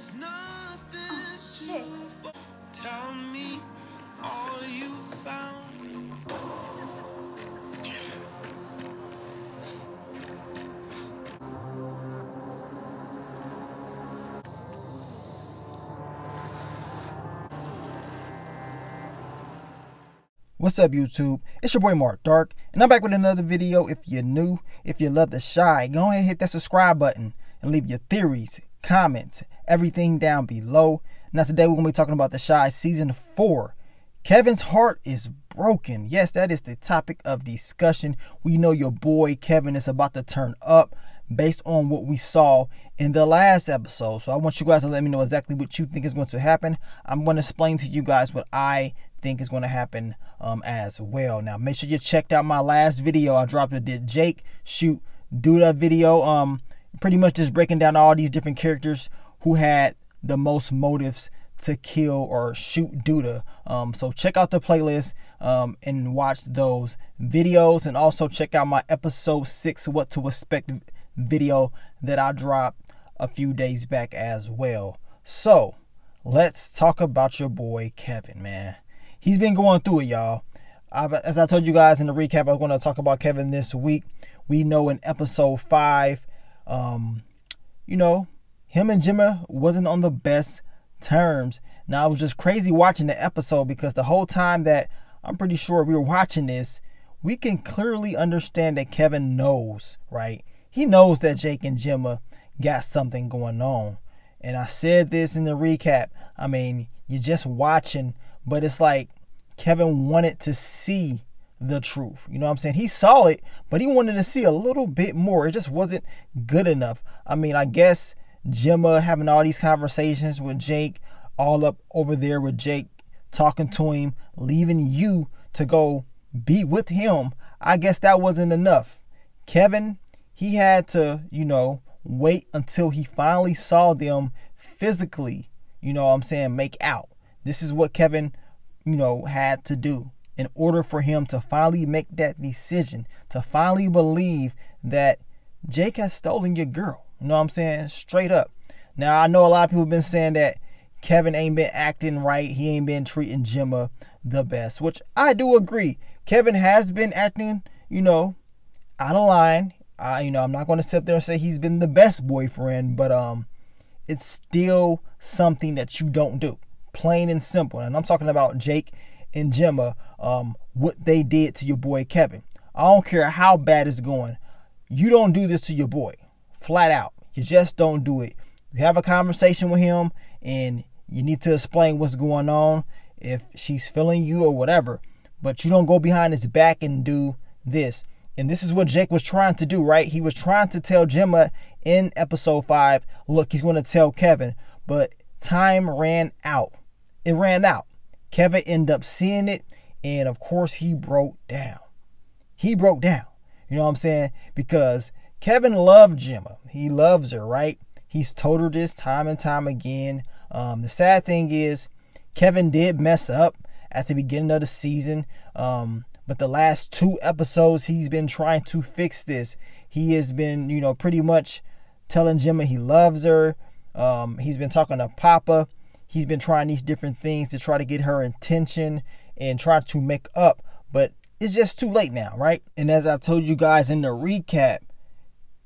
There's nothing oh, shit. Tell me all you found. What's up YouTube? It's your boy Mark Dark and I'm back with another video. If you're new, if you love the shy, go ahead and hit that subscribe button and leave your theories comments, everything down below. Now, today we're going to be talking about The Shy Season 4. Kevin's heart is broken. Yes, that is the topic of discussion. We know your boy Kevin is about to turn up based on what we saw in the last episode. So I want you guys to let me know exactly what you think is going to happen. I'm going to explain to you guys what I think is going to happen um, as well. Now, make sure you checked out my last video. I dropped a Did Jake Shoot Do That video. Um, pretty much just breaking down all these different characters who had the most motives to kill or shoot Duda. Um, so check out the playlist um, and watch those videos, and also check out my episode six, what to expect video that I dropped a few days back as well. So let's talk about your boy Kevin, man. He's been going through it, y'all. I, as I told you guys in the recap, I was going to talk about Kevin this week. We know in episode five um, you know, him and Jimmy wasn't on the best terms. Now it was just crazy watching the episode because the whole time that I'm pretty sure we were watching this, we can clearly understand that Kevin knows, right? He knows that Jake and Jimma got something going on. And I said this in the recap. I mean, you're just watching, but it's like Kevin wanted to see the truth. You know what I'm saying? He saw it, but he wanted to see a little bit more. It just wasn't good enough. I mean, I guess Gemma having all these conversations with Jake, all up over there with Jake, talking to him, leaving you to go be with him. I guess that wasn't enough. Kevin, he had to, you know, wait until he finally saw them physically, you know what I'm saying, make out. This is what Kevin, you know, had to do in order for him to finally make that decision, to finally believe that Jake has stolen your girl. You know what I'm saying? Straight up. Now, I know a lot of people have been saying that Kevin ain't been acting right. He ain't been treating Gemma the best, which I do agree. Kevin has been acting, you know, out of line. I, you know, I'm not going to sit there and say he's been the best boyfriend, but um, it's still something that you don't do, plain and simple. And I'm talking about Jake and Gemma um, what they did to your boy Kevin. I don't care how bad it's going. You don't do this to your boy. Flat out. You just don't do it. You have a conversation with him and you need to explain what's going on, if she's feeling you or whatever. But you don't go behind his back and do this. And this is what Jake was trying to do, right? He was trying to tell Gemma in episode five, look, he's going to tell Kevin. But time ran out. It ran out. Kevin ended up seeing it, and of course, he broke down. He broke down. You know what I'm saying? Because Kevin loved Gemma. He loves her, right? He's told her this time and time again. Um, the sad thing is, Kevin did mess up at the beginning of the season. Um, but the last two episodes, he's been trying to fix this. He has been, you know, pretty much telling Gemma he loves her. Um, he's been talking to Papa he's been trying these different things to try to get her attention and try to make up, but it's just too late now, right? And as I told you guys in the recap,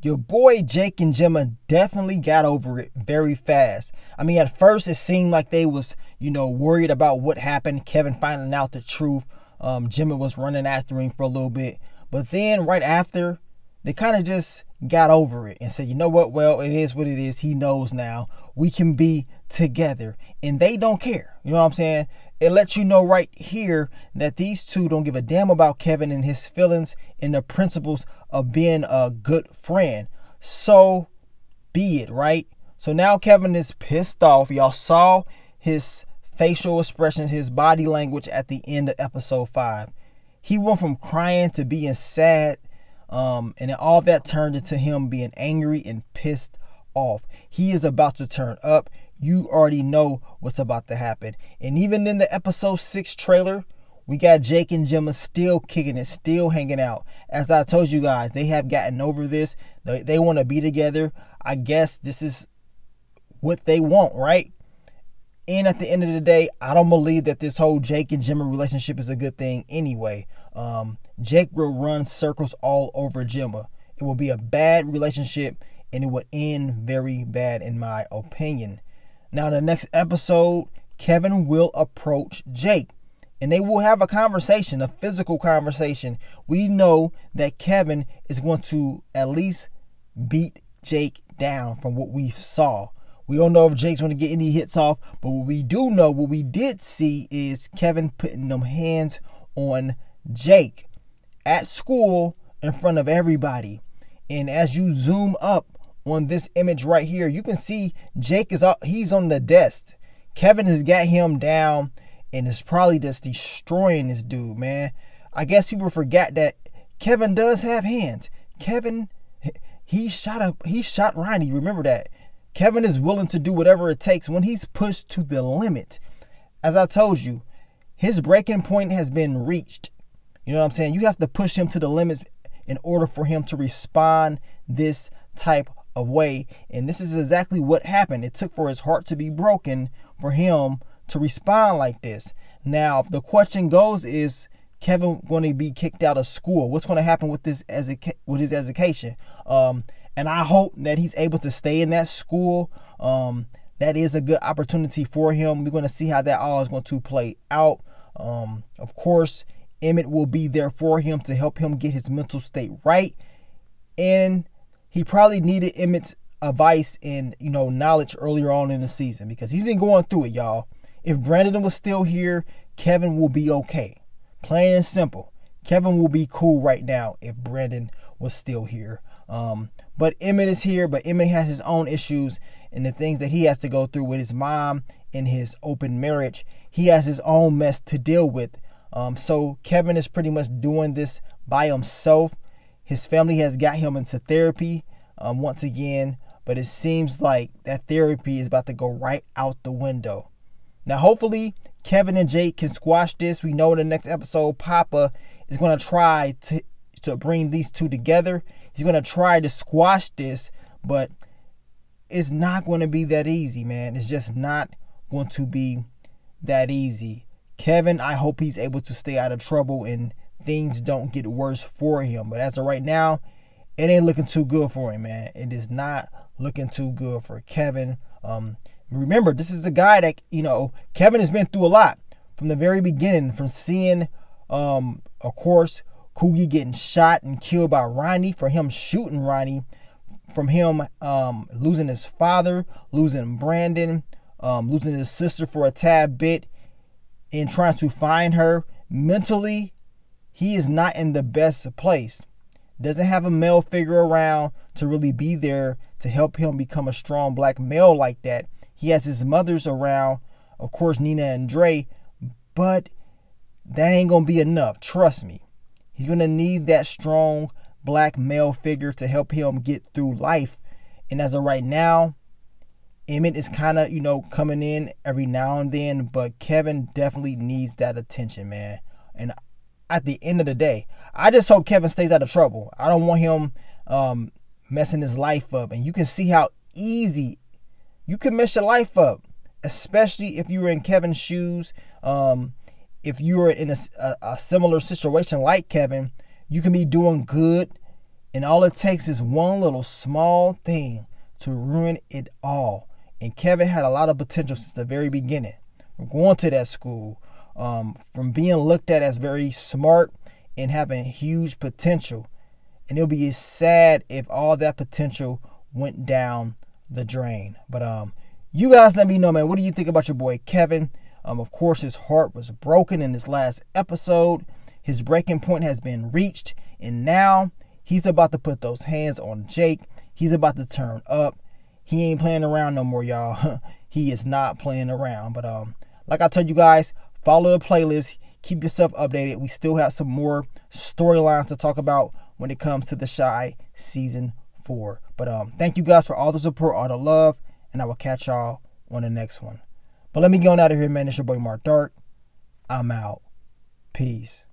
your boy Jake and Gemma definitely got over it very fast. I mean, at first it seemed like they was, you know, worried about what happened, Kevin finding out the truth. Um, Gemma was running after him for a little bit. But then right after, they kind of just got over it and said, you know what? Well, it is what it is. He knows now. We can be together. And they don't care. You know what I'm saying? It lets you know right here that these two don't give a damn about Kevin and his feelings and the principles of being a good friend. So be it, right? So now Kevin is pissed off. Y'all saw his facial expressions, his body language at the end of episode five. He went from crying to being sad um, and all that turned into him being angry and pissed off. He is about to turn up. You already know what's about to happen. And even in the episode 6 trailer, we got Jake and Gemma still kicking and still hanging out. As I told you guys, they have gotten over this. They, they want to be together. I guess this is what they want, right? And at the end of the day, I don't believe that this whole Jake and Jimmy relationship is a good thing anyway. Um, Jake will run circles all over Jimma. It will be a bad relationship and it will end very bad, in my opinion. Now, in the next episode, Kevin will approach Jake and they will have a conversation, a physical conversation. We know that Kevin is going to at least beat Jake down from what we saw. We don't know if Jake's going to get any hits off, but what we do know, what we did see, is Kevin putting them hands on Jake at school in front of everybody. And as you zoom up on this image right here, you can see Jake is out, he's on the desk. Kevin has got him down and is probably just destroying this dude, man. I guess people forget that Kevin does have hands. Kevin he shot up he shot Ronnie, remember that. Kevin is willing to do whatever it takes when he's pushed to the limit. As I told you, his breaking point has been reached. You know what I'm saying? You have to push him to the limits in order for him to respond this type of way. And this is exactly what happened. It took for his heart to be broken for him to respond like this. Now, the question goes is Kevin going to be kicked out of school? What's going to happen with this as with his education? Um, and I hope that he's able to stay in that school. Um, that is a good opportunity for him. We're going to see how that all is going to play out. Um, of course, Emmett will be there for him to help him get his mental state right. And he probably needed Emmett's advice and you know knowledge earlier on in the season because he's been going through it, y'all. If Brandon was still here, Kevin will be okay. Plain and simple. Kevin will be cool right now if Brandon was still here. Um, but Emmett is here, but Emmett has his own issues and the things that he has to go through with his mom in his open marriage. He has his own mess to deal with. Um, so Kevin is pretty much doing this by himself. His family has got him into therapy um, once again, but it seems like that therapy is about to go right out the window. Now, hopefully, Kevin and Jake can squash this. We know in the next episode, Papa is going to try to to bring these two together He's going to try to squash this, but it's not going to be that easy, man. It's just not going to be that easy. Kevin, I hope he's able to stay out of trouble and things don't get worse for him. But as of right now, it ain't looking too good for him, man. It is not looking too good for Kevin. Um, remember, this is a guy that, you know, Kevin has been through a lot from the very beginning, from seeing, um, of course, Coogie getting shot and killed by Ronnie for him shooting Ronnie, from him um, losing his father, losing Brandon, um, losing his sister for a tad bit, and trying to find her. Mentally, he is not in the best place. Doesn't have a male figure around to really be there to help him become a strong black male like that. He has his mothers around, of course, Nina and Dre, but that ain't gonna be enough. Trust me. He's going to need that strong black male figure to help him get through life. And as of right now, Emmett is kind of, you know, coming in every now and then, but Kevin definitely needs that attention, man. And at the end of the day, I just hope Kevin stays out of trouble. I don't want him um, messing his life up. And you can see how easy you can mess your life up, especially if you were in Kevin's shoes. Um, if you are in a, a, a similar situation like Kevin, you can be doing good, and all it takes is one little small thing to ruin it all. And Kevin had a lot of potential since the very beginning. From going to that school, um, from being looked at as very smart and having huge potential. And it'll be sad if all that potential went down the drain. But um, you guys let me know, man. What do you think about your boy Kevin? Um, of course, his heart was broken in his last episode. His breaking point has been reached, and now he's about to put those hands on Jake. He's about to turn up. He ain't playing around no more, y'all. he is not playing around. But um, like I told you guys, follow the playlist. Keep yourself updated. We still have some more storylines to talk about when it comes to the Shy season four. But um, thank you guys for all the support, all the love, and I will catch y'all on the next one. But let me get on out of here, man. It's your boy Mark Dark. I'm out. Peace.